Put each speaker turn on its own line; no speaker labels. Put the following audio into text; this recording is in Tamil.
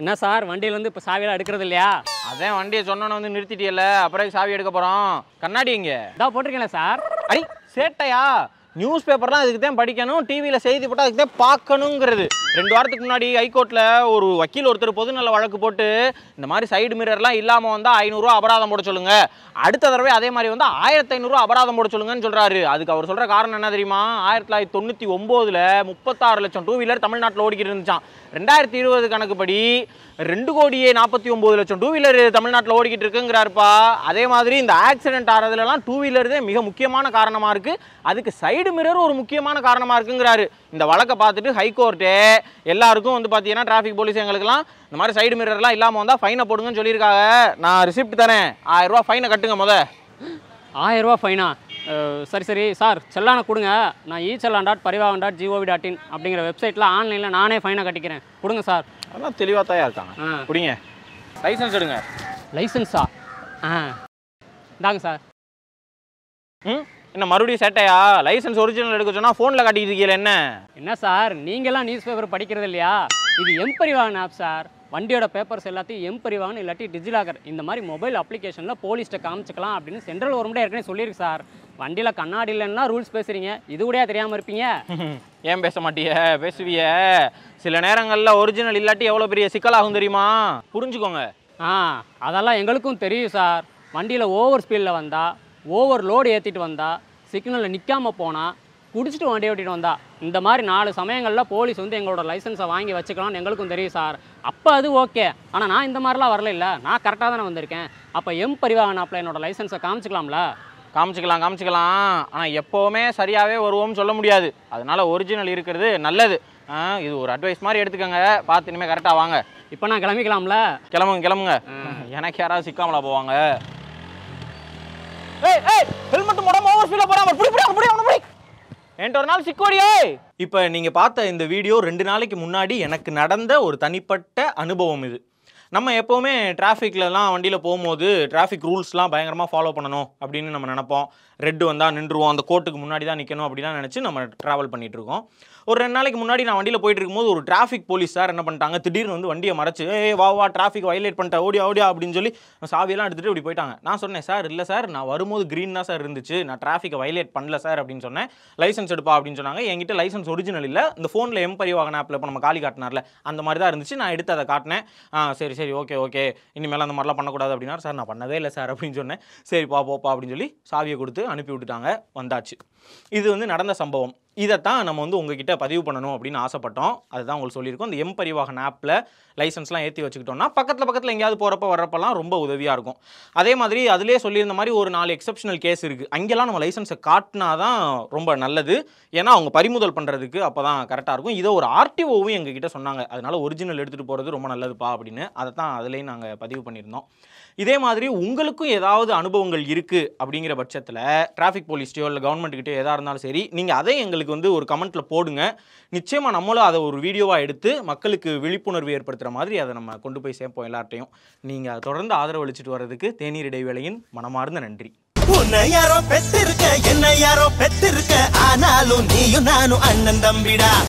என்ன சார் வண்டியில வந்து இப்போ சாவியெல்லாம் எடுக்கிறது இல்லையா அதான் வண்டியை சொன்னு வந்து நிறுத்திட்டியல அப்புறம் சாவி எடுக்க போறோம் கண்ணாடி இங்க இதான் போட்டிருக்கேன் சார் அடி சேட்டையா நியூஸ் பேப்பர்லாம் அதுக்கு தான் படிக்கணும் டிவியில் செய்தி போட்டால் அதுக்கு தான் பார்க்கணுங்கிறது ரெண்டு வாரத்துக்கு முன்னாடி ஹைகோர்ட்டில் ஒரு வக்கீல் ஒருத்தர் பொது நல்ல வழக்கு போட்டு இந்த மாதிரி சைடு மிரர்லாம் இல்லாமல் வந்தால் ஐநூறுரூவா அபராதம் போட சொல்லுங்க அடுத்த தடவை அதே மாதிரி வந்து ஆயிரத்தி ஐநூறுரூவா அபராதம் போட சொல்லுங்கன்னு சொல்கிறாரு அதுக்கு அவர் சொல்கிற காரணம் என்ன தெரியுமா ஆயிரத்தி தொள்ளாயிரத்தி தொண்ணூற்றி ஒம்போதில் முப்பத்தாறு லட்சம் டூ வீலர் தமிழ்நாட்டில் ஓடிக்கிட்டு இருந்துச்சான் ரெண்டாயிரத்தி இருபது கணக்குப்படி ரெண்டு கோடியே நாற்பத்தி ஒம்பது லட்சம் டூ வீலர் தமிழ்நாட்டில் ஓடிக்கிட்டு இருக்குங்கிறாருப்பா அதே மாதிரி இந்த ஆக்சிடென்ட் ஆகிறதுலலாம் டூ வீலர் மிக முக்கியமான காரணமாக இருக்குது அதுக்கு சைடு சைடு மிரர் ஒரு முக்கியமான காரணமாக இருக்குங்கிறாரு இந்த வழக்கை பார்த்துட்டு ஹைகோர்ட்டு எல்லாருக்கும் வந்து பார்த்தீங்கன்னா டிராஃபிக் போலீஸ் எங்களுக்குலாம் இந்த மாதிரி சைடு மிரர்லாம் இல்லாமல் வந்தால் ஃபைனை போடுங்கன்னு சொல்லியிருக்காங்க நான் ரிசிப்ட் தரேன் ஆயிரரூவா ஃபைனை கட்டுங்க முத
ஆயிரரூவா ஃபைனா சரி சரி சார் செல்லானை கொடுங்க நான் e challan dot Parivahan dot gov dot in அப்படிங்கிற வெப்சைட்டில் ஆன்லைனில் நானே ஃபைனை கட்டிக்கிறேன் கொடுங்க சார் அதெல்லாம் தெளிவாக தயார் இருக்காங்க கொடுங்க லைசன்ஸ் எடுங்க லைசன்ஸா ஆ இந்தாங்க சார்
ம் என்ன மறுபடியும் சேட்டையா லைசன்ஸ் ஒரிஜினல் எடுக்க சொன்னால் ஃபோனில் காட்டிக்கிட்டு என்ன
என்ன சார் நீங்களாம் நியூஸ் பேப்பர் படிக்கிறது இல்லையா இது எம்பரிவாகன் ஆப் சார் வண்டியோட பேப்பர்ஸ் எல்லாத்தையும் எம்பரிவாகன் இல்லாட்டி டிஜிலாகர் இந்த மாதிரி மொபைல் அப்ளிகேஷனில் போலீஸ்ட்டை காமிச்சிக்கலாம் அப்படின்னு சென்ட்ரல் கவர்மெண்ட்டே ஏற்கனவே சொல்லியிருக்கு சார் வண்டியில் கண்ணாடி இல்லைன்னா ரூல்ஸ் பேசுகிறீங்க இது கூட தெரியாமல் இருப்பீங்க
ஏன் பேச மாட்டிய பேசுவிய சில நேரங்களில் ஒரிஜினல் இல்லாட்டி எவ்வளோ பெரிய சிக்கலாகும்
தெரியுமா புரிஞ்சுக்கோங்க ஆ அதெல்லாம் எங்களுக்கும் தெரியும் சார் வண்டியில் ஓவர் ஸ்பீடில் வந்தால் ஓவர் லோடு ஏற்றிட்டு வந்தால் சிக்னலில் நிற்காமல் போனால் குடிச்சிட்டு வண்டி ஓட்டிகிட்டு வந்தால் இந்த மாதிரி நாலு சமயங்களில் போலீஸ் வந்து எங்களோட லைசன்ஸை வாங்கி வச்சுக்கலாம்னு எங்களுக்கும் தெரியும் சார் அப்போ அது ஓகே ஆனால் நான் இந்த மாதிரிலாம் வரல இல்லை நான் கரெக்டாக தானே வந்திருக்கேன் அப்போ எம் பரிவாகன் என்னோடய என்னோட லைசன்ஸை காமிச்சிக்கலாம்ல காமிச்சிக்கலாம் காமிச்சிக்கலாம் ஆனால் எப்போவுமே சரியாகவே வருவோம்னு சொல்ல முடியாது
அதனால் ஒரிஜினல் இருக்கிறது நல்லது இது ஒரு அட்வைஸ் மாதிரி எடுத்துக்கோங்க பார்த்து இனிமேல் கரெக்டாக வாங்க இப்போ நான் கிளம்பிக்கலாம்ல கிளம்புங்க கிளம்புங்க எனக்கு யாராவது சிக்காமலா போவாங்க ஏய் ஏய் ஓவர் ஒரு நாள் இப்போ நீங்கள் பார்த்த இந்த வீடியோ ரெண்டு நாளைக்கு முன்னாடி எனக்கு நடந்த ஒரு தனிப்பட்ட அனுபவம் இது நம்ம எப்போவுமே டிராஃபிக்லலாம் வண்டியில் போகும்போது டிராஃபிக் ரூல்ஸ்லாம் பயங்கரமாக ஃபாலோ பண்ணணும் அப்படின்னு நம்ம நினப்போம் ரெட்டு வந்தால் நின்றுவோம் அந்த கோட்டுக்கு முன்னாடி தான் நிற்கணும் அப்படிலாம் நினச்சி நம்ம ட்ராவல் பண்ணிகிட்ருக்கோம் ஒரு ரெண்டு நாளைக்கு முன்னாடி நான் வண்டியில் போயிட்டு இருக்கும்போது ஒரு டிராஃபிக் போலீஸ் சார் என்ன பண்ணிட்டாங்க திடீர்னு வந்து வண்டியை மறைச்சு ஏ வா வா டிராஃபிக் வயலேட் பண்ணிட்டேன் ஓடியா ஓடியா அப்படின்னு சொல்லி சாவியெல்லாம் எடுத்துகிட்டு இப்படி போயிட்டாங்க நான் சொன்னேன் சார் இல்லை சார் நான் வரும்போது க்ரீன் தான் சார் இருந்துச்சு நான் டிராஃபிக்கை வயலேட் பண்ணல சார் அப்படின்னு சொன்னேன் லைசன்ஸ் எடுப்பா அப்படின்னு சொன்னாங்க என்கிட்ட லைசன்ஸ் ஒரிஜினல் இல்லை இந்த ஃபோனில் எம்பரி வாகன ஆப்பில் இப்போ நம்ம காலி காட்டினார்ல அந்த மாதிரி தான் இருந்துச்சு நான் எடுத்து அதை காட்டினேன் சரி சரி ஓகே ஓகே இனிமேல் அந்த மாதிரிலாம் பண்ணக்கூடாது அப்படின்னா சார் நான் பண்ணவே இல்லை சார் அப்படின்னு சொன்னேன் சரிப்பா போப்பா அப்படின்னு சொல்லி சாவியை கொடுத்து அனுப்பி விட்டுட்டாங்க வந்தாச்சு இது வந்து நடந்த சம்பவம் இதைத்தான் நம்ம வந்து உங்ககிட்ட பதிவு பண்ணணும் அப்படின்னு ஆசைப்பட்டோம் அதுதான் உங்களுக்கு சொல்லியிருக்கோம் இந்த எம் பரிவாகன் ஆப்பில் லைசன்ஸ்லாம் ஏற்றி வச்சுக்கிட்டோம்னா பக்கத்தில் பக்கத்தில் எங்கேயாவது போகிறப்ப வர்றப்பெல்லாம் ரொம்ப உதவியாக இருக்கும் அதே மாதிரி அதிலே சொல்லியிருந்த மாதிரி ஒரு நாலு எக்ஸப்ஷனல் கேஸ் இருக்குது அங்கெல்லாம் நம்ம லைசன்ஸை காட்டினா தான் ரொம்ப நல்லது ஏன்னா அவங்க பறிமுதல் பண்ணுறதுக்கு அப்போ தான் கரெக்டாக இருக்கும் இதை ஒரு ஆர்டிஓவும் எங்ககிட்ட சொன்னாங்க அதனால் ஒரிஜினல் எடுத்துகிட்டு போகிறது ரொம்ப நல்லதுப்பா அப்படின்னு அதை தான் அதுலேயும் நாங்கள் பதிவு பண்ணியிருந்தோம் இதே மாதிரி உங்களுக்கும் ஏதாவது அனுபவங்கள் இருக்குது அப்படிங்கிற பட்சத்தில் டிராஃபிக் போலீஸ்டையோ இல்லை கவர்மெண்ட்டுக்கிட்டே எதாக இருந்தாலும் சரி நீங்கள் அதை எங்களுக்கு எங்களுக்கு வந்து ஒரு கமெண்ட்டில் போடுங்க நிச்சயமாக நம்மளும் அதை ஒரு வீடியோவாக எடுத்து மக்களுக்கு விழிப்புணர்வு ஏற்படுத்துகிற மாதிரி அதை நம்ம கொண்டு போய் சேர்ப்போம் எல்லார்ட்டையும் நீங்கள் தொடர்ந்து ஆதரவு அளிச்சுட்டு வர்றதுக்கு தேநீர் இடைவேளையின் மனமார்ந்த நன்றி
உன்னை யாரோ பெற்றிருக்க என்ன யாரோ பெத்திருக்க ஆனாலும் நீயும் நானும் அண்ணன் தம்பிடா